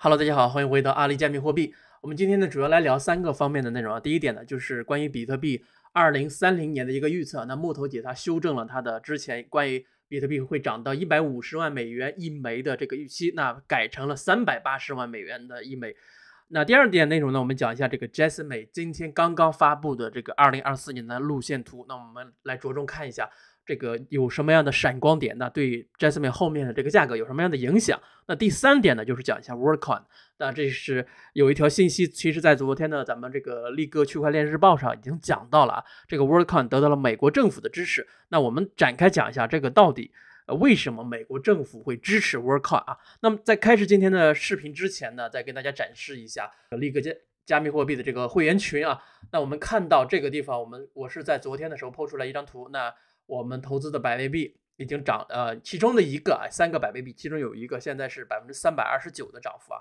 Hello，大家好，欢迎回到阿里加密货币。我们今天呢，主要来聊三个方面的内容啊。第一点呢，就是关于比特币二零三零年的一个预测。那木头姐她修正了她的之前关于比特币会涨到一百五十万美元一枚的这个预期，那改成了三百八十万美元的一枚。那第二点内容呢，我们讲一下这个 j 杰 n 美今天刚刚发布的这个二零二四年的路线图。那我们来着重看一下。这个有什么样的闪光点那对 Jasmine 后面的这个价格有什么样的影响？那第三点呢，就是讲一下 Work on。那这是有一条信息，其实在昨天的咱们这个力哥区块链日报上已经讲到了，啊，这个 Work on 得到了美国政府的支持。那我们展开讲一下，这个到底呃为什么美国政府会支持 Work on 啊？那么在开始今天的视频之前呢，再跟大家展示一下力哥加加密货币的这个会员群啊。那我们看到这个地方，我们我是在昨天的时候抛出来一张图，那。我们投资的百倍币已经涨，呃，其中的一个啊，三个百倍币，其中有一个现在是百分之三百二十九的涨幅啊。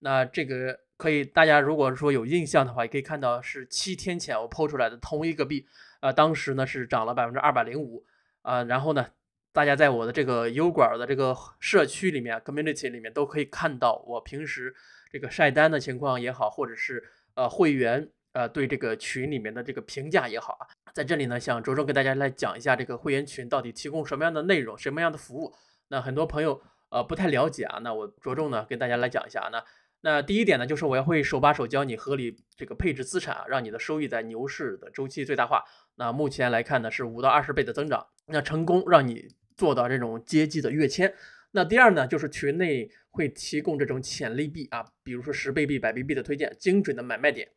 那这个可以，大家如果说有印象的话，也可以看到是七天前我抛出来的同一个币，呃，当时呢是涨了百分之二百零五啊。然后呢，大家在我的这个优管的这个社区里面，community 里面都可以看到我平时这个晒单的情况也好，或者是呃会员。呃，对这个群里面的这个评价也好啊，在这里呢，想着重给大家来讲一下这个会员群到底提供什么样的内容，什么样的服务。那很多朋友呃不太了解啊，那我着重呢跟大家来讲一下。啊。那那第一点呢，就是我要会手把手教你合理这个配置资产啊，让你的收益在牛市的周期最大化。那目前来看呢，是五到二十倍的增长，那成功让你做到这种阶级的跃迁。那第二呢，就是群内会提供这种潜力币啊，比如说十倍币、百倍币的推荐，精准的买卖点。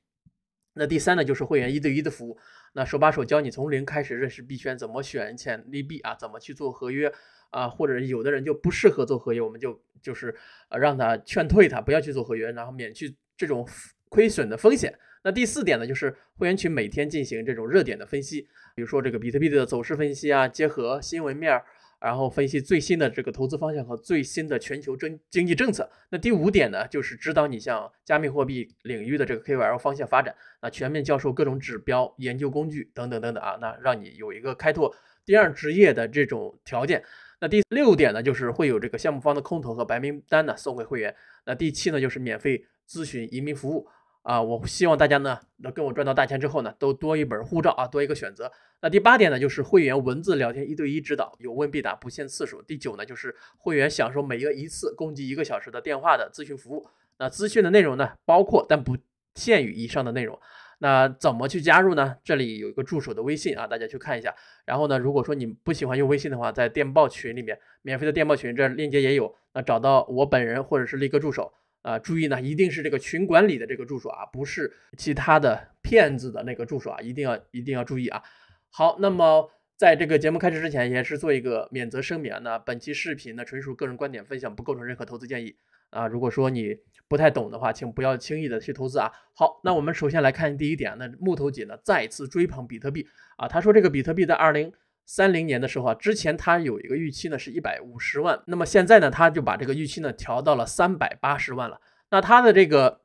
那第三呢，就是会员一对一的服务，那手把手教你从零开始认识币圈，怎么选潜力币啊，怎么去做合约啊，或者有的人就不适合做合约，我们就就是呃让他劝退他，不要去做合约，然后免去这种亏损的风险。那第四点呢，就是会员群每天进行这种热点的分析，比如说这个比特币的走势分析啊，结合新闻面儿。然后分析最新的这个投资方向和最新的全球政经济政策。那第五点呢，就是指导你向加密货币领域的这个 KOL 方向发展。那全面教授各种指标、研究工具等等等等啊，那让你有一个开拓第二职业的这种条件。那第六点呢，就是会有这个项目方的空投和白名单呢送给会员。那第七呢，就是免费咨询移民服务。啊，我希望大家呢，能跟我赚到大钱之后呢，都多一本护照啊，多一个选择。那第八点呢，就是会员文字聊天一对一指导，有问必答，不限次数。第九呢，就是会员享受每月一次共计一个小时的电话的咨询服务。那咨询的内容呢，包括但不限于以上的内容。那怎么去加入呢？这里有一个助手的微信啊，大家去看一下。然后呢，如果说你不喜欢用微信的话，在电报群里面，免费的电报群这链接也有，那找到我本人或者是立哥助手。啊，注意呢，一定是这个群管理的这个助手啊，不是其他的骗子的那个助手啊，一定要一定要注意啊。好，那么在这个节目开始之前，也是做一个免责声明那本期视频呢，纯属个人观点分享，不构成任何投资建议啊。如果说你不太懂的话，请不要轻易的去投资啊。好，那我们首先来看第一点，那木头姐呢再次追捧比特币啊，她说这个比特币在二零。三零年的时候啊，之前他有一个预期呢，是一百五十万。那么现在呢，他就把这个预期呢调到了三百八十万了。那他的这个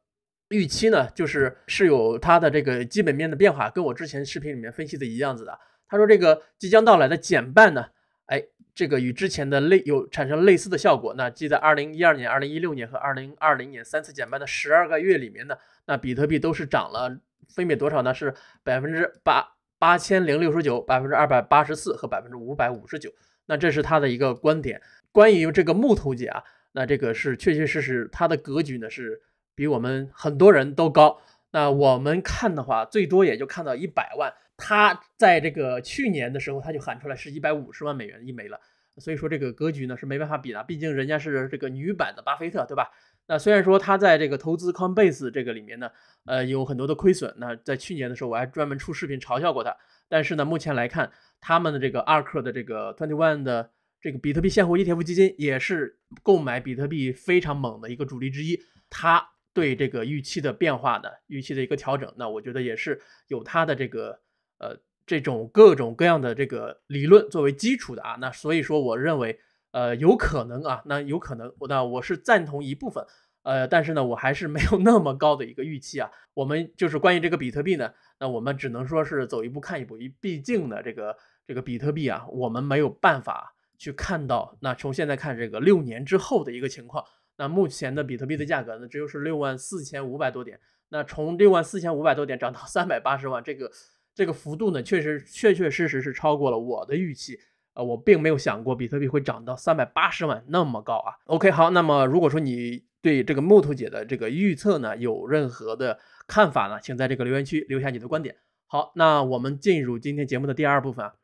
预期呢，就是是有他的这个基本面的变化，跟我之前视频里面分析的一样子的。他说这个即将到来的减半呢，哎，这个与之前的类有产生类似的效果。那即在二零一二年、二零一六年和二零二零年三次减半的十二个月里面呢，那比特币都是涨了，分别多少呢？是百分之八。八千零六十九，百分之二百八十四和百分之五百五十九，那这是他的一个观点。关于这个木头姐啊，那这个是确确实实她的格局呢是比我们很多人都高。那我们看的话，最多也就看到一百万。她在这个去年的时候，她就喊出来是一百五十万美元一枚了。所以说这个格局呢是没办法比的，毕竟人家是这个女版的巴菲特，对吧？那虽然说他在这个投资 c o n b a s e 这个里面呢，呃，有很多的亏损。那在去年的时候，我还专门出视频嘲笑过他。但是呢，目前来看，他们的这个 ARK 的这个 Twenty One 的这个比特币现货 ETF 基金，也是购买比特币非常猛的一个主力之一。他对这个预期的变化的预期的一个调整，那我觉得也是有他的这个呃这种各种各样的这个理论作为基础的啊。那所以说，我认为。呃，有可能啊，那有可能，那我是赞同一部分，呃，但是呢，我还是没有 那么高的一个预期啊。我们就是关于这个比特币呢，那我们只能说是走一步看一步，为毕竟呢，这个这个比特币啊，我们没有办法去看到。那从现在看，这个六年之后的一个情况，那目前的比特币的价格呢，只有是六万四千五百多点。那从六万四千五百多点涨到三百八十万，这个这个幅度呢，确实确确实实是超过了我的预期。呃，我并没有想过比特币会涨到三百八十万那么高啊。OK，好，那么如果说你对这个木头姐的这个预测呢有任何的看法呢，请在这个留言区留下你的观点。好，那我们进入今天节目的第二部分啊。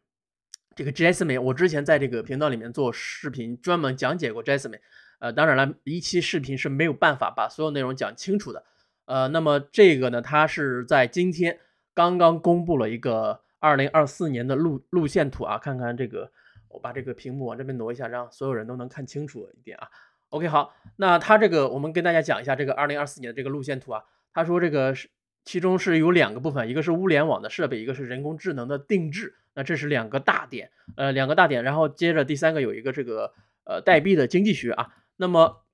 这个 Jasmine，我之前在这个频道里面做视频专门讲解过 Jasmine，呃，当然了一期视频是没有办法把所有内容讲清楚的。呃，那么这个呢，它是在今天刚刚公布了一个。二零二四年的路路线图啊，看看这个，我把这个屏幕往这边挪一下，让所有人都能看清楚一点啊。OK，好，那他这个我们跟大家讲一下这个二零二四年的这个路线图啊。他说这个是其中是有两个部分，一个是物联网的设备，一个是人工智能的定制，那这是两个大点，呃，两个大点。然后接着第三个有一个这个呃代币的经济学啊，那么。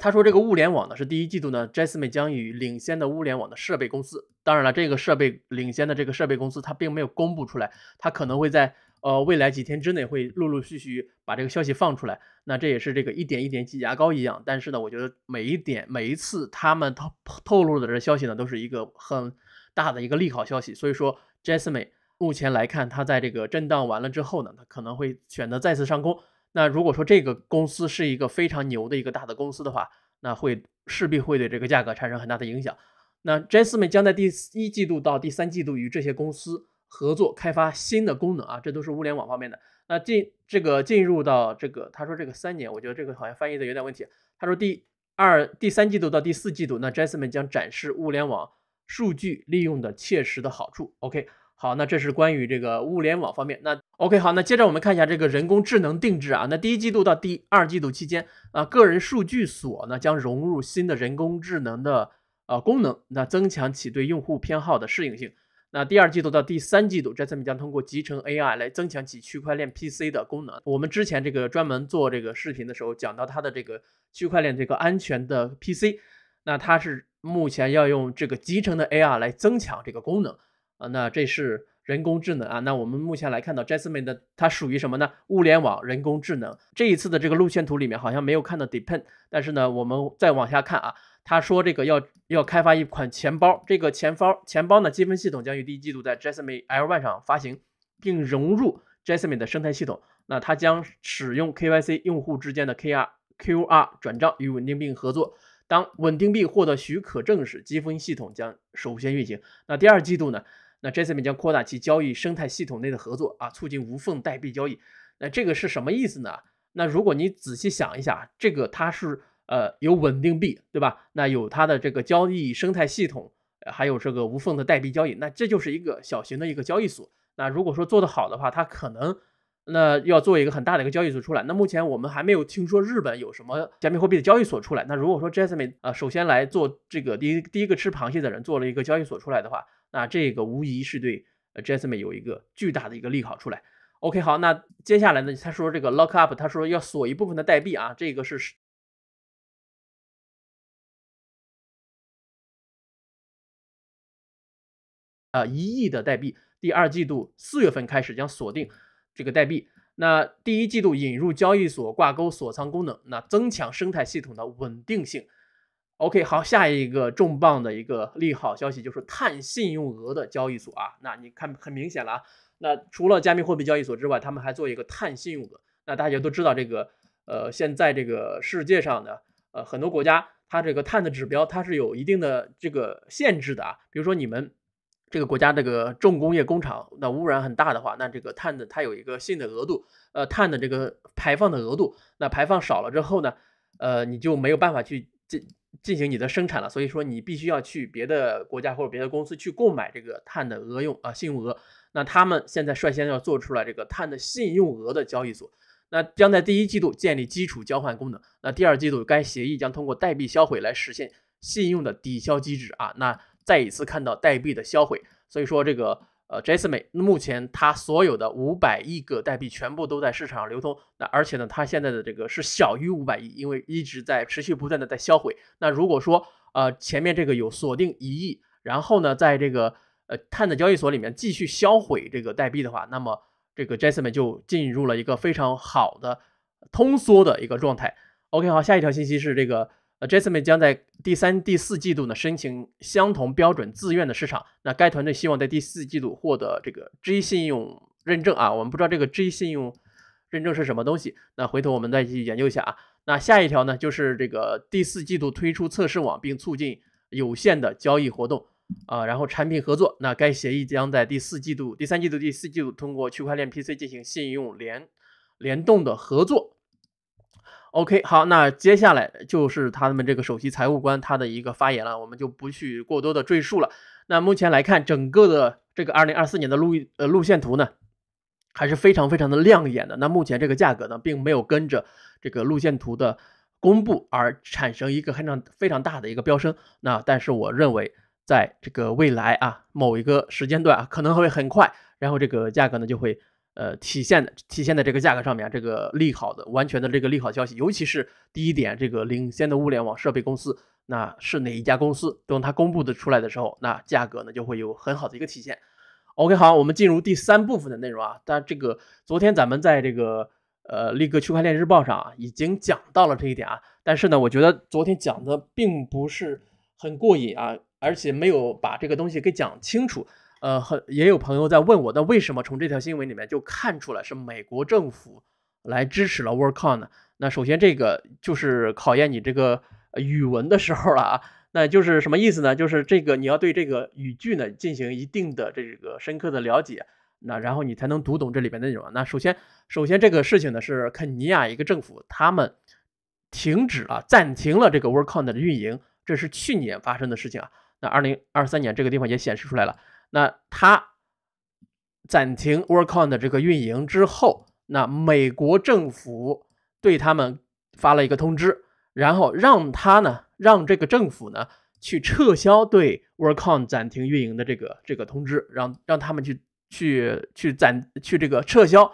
他说：“这个物联网呢是第一季度呢，Jasmine 将与领先的物联网的设备公司。当然了，这个设备领先的这个设备公司，它并没有公布出来，它可能会在呃未来几天之内会陆陆续续把这个消息放出来。那这也是这个一点一点挤牙膏一样。但是呢，我觉得每一点每一次他们透透露的这消息呢，都是一个很大的一个利好消息。所以说，Jasmine 目前来看，它在这个震荡完了之后呢，它可能会选择再次上攻。”那如果说这个公司是一个非常牛的一个大的公司的话，那会势必会对这个价格产生很大的影响。那 Jasmine 将在第一季度到第三季度与这些公司合作开发新的功能啊，这都是物联网方面的。那进这个进入到这个，他说这个三年，我觉得这个好像翻译的有点问题。他说第二第三季度到第四季度，那 Jasmine 将展示物联网数据利用的切实的好处。OK。好，那这是关于这个物联网方面。那 OK，好，那接着我们看一下这个人工智能定制啊。那第一季度到第二季度期间啊，个人数据锁呢将融入新的人工智能的呃功能，那增强其对用户偏好的适应性。那第二季度到第三季度 j a t s e m 将通过集成 AI 来增强起区块链 PC 的功能。我们之前这个专门做这个视频的时候讲到它的这个区块链这个安全的 PC，那它是目前要用这个集成的 AI 来增强这个功能。啊，那这是人工智能啊！那我们目前来看到，Jasmin e 的它属于什么呢？物联网、人工智能。这一次的这个路线图里面好像没有看到 Depend，但是呢，我们再往下看啊，他说这个要要开发一款钱包，这个钱包钱包呢积分系统将于第一季度在 Jasmin e L1 上发行，并融入 Jasmin e 的生态系统。那它将使用 KYC 用户之间的 k r QR 转账与稳定币合作。当稳定币获得许可证时，积分系统将首先运行。那第二季度呢？那 Jasmin e 将扩大其交易生态系统内的合作啊，促进无缝代币交易。那这个是什么意思呢？那如果你仔细想一下，这个它是呃有稳定币对吧？那有它的这个交易生态系统，还有这个无缝的代币交易，那这就是一个小型的一个交易所。那如果说做得好的话，它可能那要做一个很大的一个交易所出来。那目前我们还没有听说日本有什么加密货币的交易所出来。那如果说 Jasmin e 啊，首先来做这个第一第一个吃螃蟹的人，做了一个交易所出来的话。那这个无疑是对呃 Jasmine 有一个巨大的一个利好出来。OK，好，那接下来呢，他说这个 Lock Up，他说要锁一部分的代币啊，这个是啊一亿的代币，第二季度四月份开始将锁定这个代币，那第一季度引入交易所挂钩锁仓功能，那增强生态系统的稳定性。OK，好，下一个重磅的一个利好消息就是碳信用额的交易所啊。那你看很明显了啊。那除了加密货币交易所之外，他们还做一个碳信用额。那大家都知道这个，呃，现在这个世界上的呃很多国家，它这个碳的指标它是有一定的这个限制的啊。比如说你们这个国家这个重工业工厂，那污染很大的话，那这个碳的它有一个新的额度，呃，碳的这个排放的额度，那排放少了之后呢，呃，你就没有办法去进。进行你的生产了，所以说你必须要去别的国家或者别的公司去购买这个碳的额用啊信用额。那他们现在率先要做出来这个碳的信用额的交易所，那将在第一季度建立基础交换功能。那第二季度该协议将通过代币销毁来实现信用的抵消机制啊。那再一次看到代币的销毁，所以说这个。呃，Jasmine 目前他所有的五百亿个代币全部都在市场上流通，那而且呢，他现在的这个是小于五百亿，因为一直在持续不断的在销毁。那如果说呃前面这个有锁定一亿，然后呢，在这个呃碳的交易所里面继续销毁这个代币的话，那么这个 Jasmine 就进入了一个非常好的通缩的一个状态。OK，好，下一条信息是这个。呃，Jasmine 将在第三、第四季度呢申请相同标准自愿的市场。那该团队希望在第四季度获得这个 G 信用认证啊。我们不知道这个 G 信用认证是什么东西，那回头我们再去研究一下啊。那下一条呢，就是这个第四季度推出测试网，并促进有限的交易活动啊。然后产品合作，那该协议将在第四季度、第三季度、第四季度通过区块链 PC 进行信用联联动的合作。OK，好，那接下来就是他们这个首席财务官他的一个发言了，我们就不去过多的赘述了。那目前来看，整个的这个二零二四年的路呃路线图呢，还是非常非常的亮眼的。那目前这个价格呢，并没有跟着这个路线图的公布而产生一个非常非常大的一个飙升。那但是我认为，在这个未来啊，某一个时间段啊，可能会很快，然后这个价格呢就会。呃，体现的体现在这个价格上面，这个利好的完全的这个利好消息，尤其是第一点，这个领先的物联网设备公司，那是哪一家公司？等它公布的出来的时候，那价格呢就会有很好的一个体现。OK，好，我们进入第三部分的内容啊。但这个昨天咱们在这个呃立哥区块链日报上啊，已经讲到了这一点啊。但是呢，我觉得昨天讲的并不是很过瘾啊，而且没有把这个东西给讲清楚。呃，很也有朋友在问我，那为什么从这条新闻里面就看出来是美国政府来支持了 Work on 呢？那首先这个就是考验你这个语文的时候了啊，那就是什么意思呢？就是这个你要对这个语句呢进行一定的这个深刻的了解，那然后你才能读懂这里边的内容。那首先，首先这个事情呢是肯尼亚一个政府他们停止了、暂停了这个 Work on 的运营，这是去年发生的事情啊。那二零二三年这个地方也显示出来了。那他暂停 Workon 的这个运营之后，那美国政府对他们发了一个通知，然后让他呢，让这个政府呢去撤销对 Workon 暂停运营的这个这个通知，让让他们去去去暂去这个撤销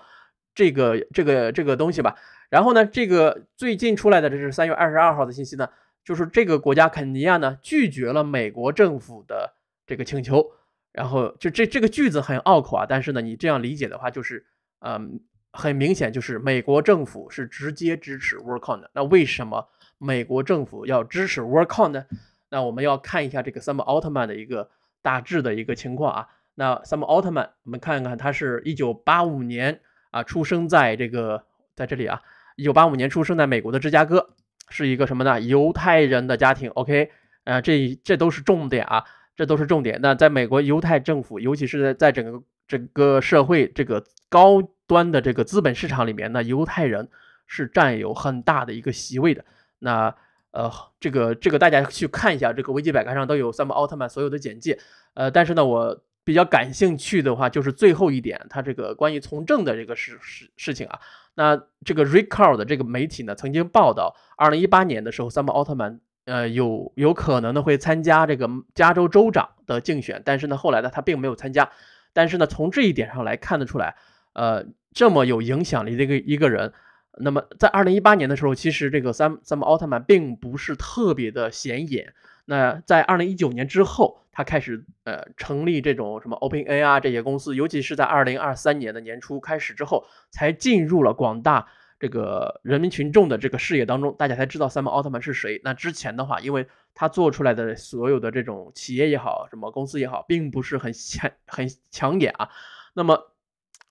这个这个这个东西吧。然后呢，这个最近出来的这是三月二十二号的信息呢，就是这个国家肯尼亚呢拒绝了美国政府的这个请求。然后就这这个句子很拗口啊，但是呢，你这样理解的话，就是，嗯，很明显就是美国政府是直接支持 Work on 的。那为什么美国政府要支持 Work on 呢？那我们要看一下这个 Sam Altman 的一个大致的一个情况啊。那 Sam Altman，我们看看他是一九八五年啊出生在这个在这里啊，一九八五年出生在美国的芝加哥，是一个什么呢？犹太人的家庭。OK，呃，这这都是重点啊。这都是重点。那在美国犹太政府，尤其是在在整个整个社会这个高端的这个资本市场里面，那犹太人是占有很大的一个席位的。那呃，这个这个大家去看一下，这个维基百科上都有三姆奥特曼所有的简介。呃，但是呢，我比较感兴趣的话就是最后一点，他这个关于从政的这个事事事情啊。那这个《Recall》的这个媒体呢，曾经报道，二零一八年的时候，三姆奥特曼。呃，有有可能呢会参加这个加州州长的竞选，但是呢，后来呢他并没有参加。但是呢，从这一点上来看得出来，呃，这么有影响力的一个一个人，那么在二零一八年的时候，其实这个 Sam s 特曼并不是特别的显眼。那在二零一九年之后，他开始呃成立这种什么 OpenAI 啊这些公司，尤其是在二零二三年的年初开始之后，才进入了广大。这个人民群众的这个视野当中，大家才知道三毛奥特曼是谁。那之前的话，因为他做出来的所有的这种企业也好，什么公司也好，并不是很强很强点啊。那么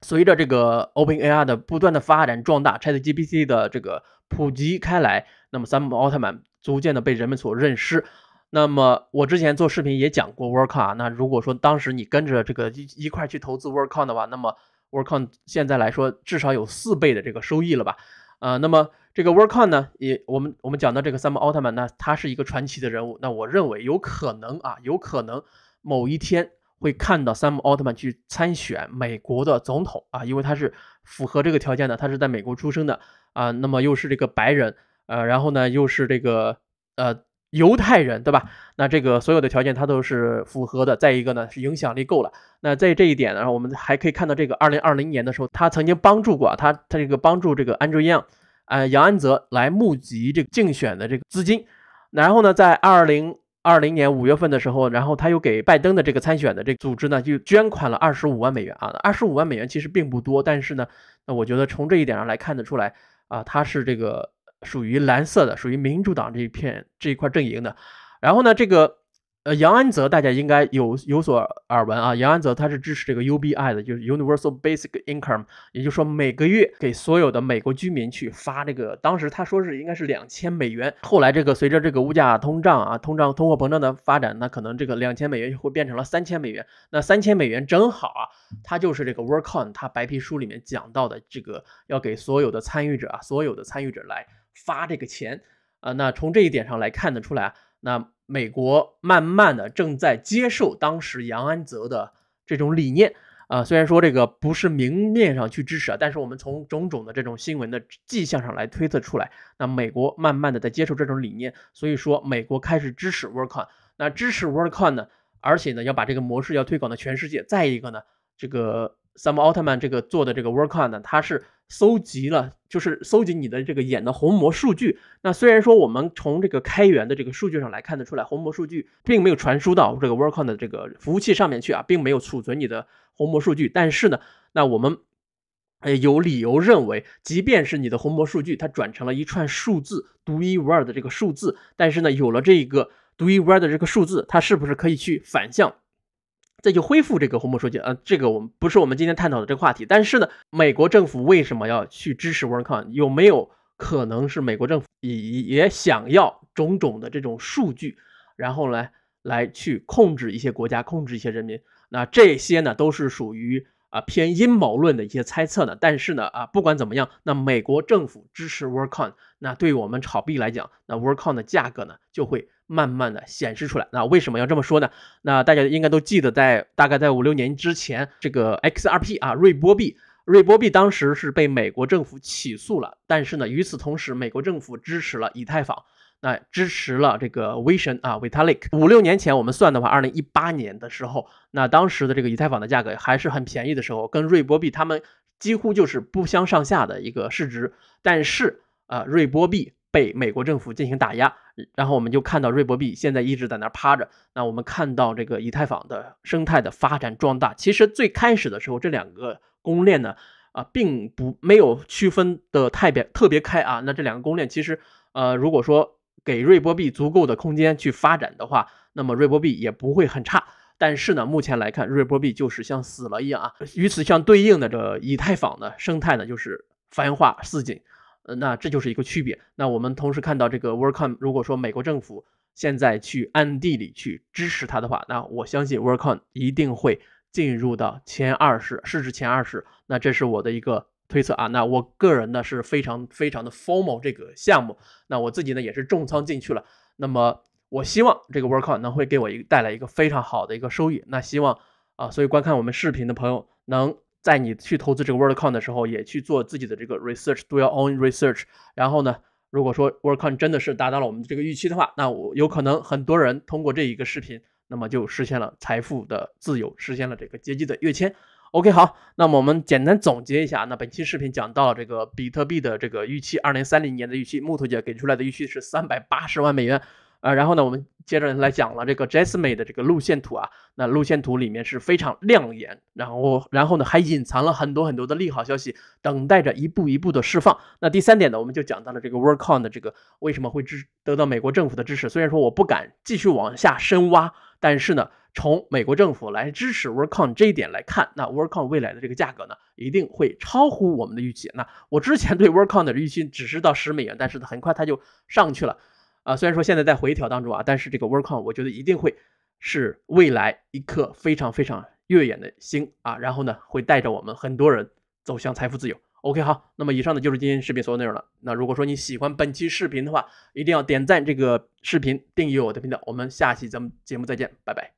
随着这个 OpenAI 的不断的发展壮大，ChatGPT 的这个普及开来，那么三毛奥特曼逐渐的被人们所认识。那么我之前做视频也讲过 WorkCon 啊，那如果说当时你跟着这个一一块去投资 WorkCon 的话，那么。Workon 现在来说至少有四倍的这个收益了吧？啊，那么这个 Workon 呢，也我们我们讲到这个 Sam Altman 那他是一个传奇的人物。那我认为有可能啊，有可能某一天会看到 Sam Altman 去参选美国的总统啊，因为他是符合这个条件的，他是在美国出生的啊，那么又是这个白人，呃，然后呢又是这个呃。犹太人对吧？那这个所有的条件他都是符合的。再一个呢，是影响力够了。那在这一点呢，我们还可以看到，这个二零二零年的时候，他曾经帮助过他，他这个帮助这个安卓一样。呃，杨安泽来募集这个竞选的这个资金。然后呢，在二零二零年五月份的时候，然后他又给拜登的这个参选的这个组织呢，就捐款了二十五万美元啊。二十五万美元其实并不多，但是呢，那我觉得从这一点上来看得出来啊，他是这个。属于蓝色的，属于民主党这一片这一块阵营的。然后呢，这个呃，杨安泽大家应该有有所耳闻啊。杨安泽他是支持这个 UBI 的，就是 Universal Basic Income，也就是说每个月给所有的美国居民去发这个。当时他说是应该是两千美元，后来这个随着这个物价通胀啊，通胀通货膨胀的发展，那可能这个两千美元会变成了三千美元。那三千美元正好啊，他就是这个 Work on 他白皮书里面讲到的这个要给所有的参与者啊，所有的参与者来。发这个钱啊，那从这一点上来看得出来，那美国慢慢的正在接受当时杨安泽的这种理念啊。虽然说这个不是明面上去支持啊，但是我们从种种的这种新闻的迹象上来推测出来，那美国慢慢的在接受这种理念，所以说美国开始支持 Work on，那支持 Work on 呢，而且呢要把这个模式要推广到全世界。再一个呢，这个。萨姆奥特曼这个做的这个 Work on 呢，它是搜集了，就是搜集你的这个眼的虹膜数据。那虽然说我们从这个开源的这个数据上来看得出来，虹膜数据并没有传输到这个 Work on 的这个服务器上面去啊，并没有储存你的虹膜数据。但是呢，那我们呃有理由认为，即便是你的虹膜数据它转成了一串数字，独一无二的这个数字，但是呢，有了这个独一无二的这个数字，它是不是可以去反向？再去恢复这个红木数据啊，这个我们不是我们今天探讨的这个话题。但是呢，美国政府为什么要去支持 w o r c o n 有没有可能是美国政府也也想要种种的这种数据，然后来来去控制一些国家，控制一些人民？那这些呢都是属于啊偏阴谋论的一些猜测呢。但是呢啊，不管怎么样，那美国政府支持 w o r c o n 那对我们炒币来讲，那 w o r c o n 的价格呢就会。慢慢的显示出来。那为什么要这么说呢？那大家应该都记得，在大概在五六年之前，这个 XRP 啊，瑞波币，瑞波币当时是被美国政府起诉了。但是呢，与此同时，美国政府支持了以太坊，那支持了这个 Vision 啊，Vitalik。五六年前我们算的话，二零一八年的时候，那当时的这个以太坊的价格还是很便宜的时候，跟瑞波币他们几乎就是不相上下的一个市值。但是啊，瑞波币。被美国政府进行打压，然后我们就看到瑞波币现在一直在那趴着。那我们看到这个以太坊的生态的发展壮大。其实最开始的时候，这两个应链呢，啊，并不没有区分的太别特别开啊。那这两个应链其实，呃，如果说给瑞波币足够的空间去发展的话，那么瑞波币也不会很差。但是呢，目前来看，瑞波币就是像死了一样啊。与此相对应的，这以太坊的生态呢，就是繁花似锦。那这就是一个区别。那我们同时看到这个 Workon，如果说美国政府现在去暗地里去支持它的话，那我相信 Workon 一定会进入到前二十，市值前二十。那这是我的一个推测啊。那我个人呢是非常非常的 f o r m a l 这个项目。那我自己呢也是重仓进去了。那么我希望这个 Workon 能会给我一带来一个非常好的一个收益。那希望啊，所以观看我们视频的朋友能。在你去投资这个 w o r l d c o n 的时候，也去做自己的这个 research，do your own research。然后呢，如果说 w o r l d c o n 真的是达到了我们这个预期的话，那我有可能很多人通过这一个视频，那么就实现了财富的自由，实现了这个阶级的跃迁。OK，好，那么我们简单总结一下，那本期视频讲到这个比特币的这个预期，二零三零年的预期，木头姐给出来的预期是三百八十万美元。啊，然后呢，我们接着来讲了这个 Jasmine 的这个路线图啊，那路线图里面是非常亮眼，然后然后呢还隐藏了很多很多的利好消息，等待着一步一步的释放。那第三点呢，我们就讲到了这个 Work on 的这个为什么会支得到美国政府的支持。虽然说我不敢继续往下深挖，但是呢，从美国政府来支持 Work on 这一点来看，那 Work on 未来的这个价格呢，一定会超乎我们的预期。那我之前对 Work on 的预期只是到十美元，但是很快它就上去了。啊，虽然说现在在回调当中啊，但是这个 Workon 我觉得一定会是未来一颗非常非常耀眼的星啊，然后呢，会带着我们很多人走向财富自由。OK，好，那么以上呢就是今天视频所有内容了。那如果说你喜欢本期视频的话，一定要点赞这个视频，订阅我的频道。我们下期咱们节目再见，拜拜。